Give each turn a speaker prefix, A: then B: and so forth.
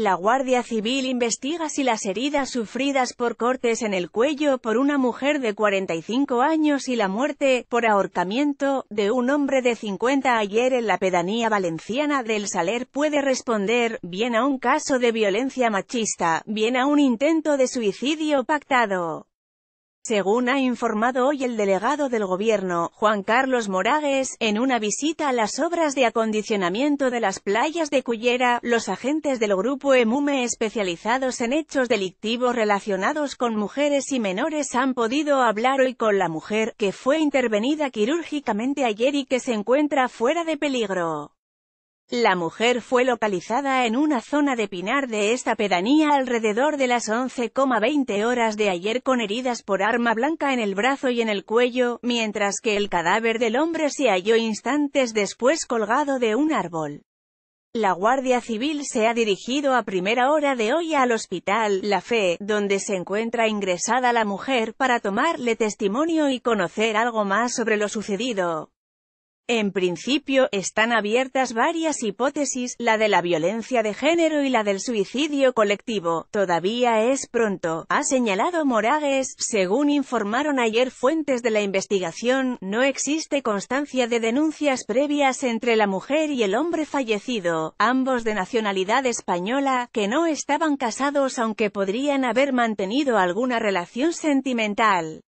A: La Guardia Civil investiga si las heridas sufridas por cortes en el cuello por una mujer de 45 años y la muerte, por ahorcamiento, de un hombre de 50 ayer en la pedanía valenciana del Saler puede responder, bien a un caso de violencia machista, bien a un intento de suicidio pactado. Según ha informado hoy el delegado del gobierno, Juan Carlos Moragues, en una visita a las obras de acondicionamiento de las playas de Cullera, los agentes del grupo EMUME e especializados en hechos delictivos relacionados con mujeres y menores han podido hablar hoy con la mujer, que fue intervenida quirúrgicamente ayer y que se encuentra fuera de peligro. La mujer fue localizada en una zona de pinar de esta pedanía alrededor de las 11,20 horas de ayer con heridas por arma blanca en el brazo y en el cuello, mientras que el cadáver del hombre se halló instantes después colgado de un árbol. La Guardia Civil se ha dirigido a primera hora de hoy al Hospital La Fe, donde se encuentra ingresada la mujer, para tomarle testimonio y conocer algo más sobre lo sucedido. En principio, están abiertas varias hipótesis, la de la violencia de género y la del suicidio colectivo. Todavía es pronto, ha señalado Moragues. Según informaron ayer fuentes de la investigación, no existe constancia de denuncias previas entre la mujer y el hombre fallecido, ambos de nacionalidad española, que no estaban casados aunque podrían haber mantenido alguna relación sentimental.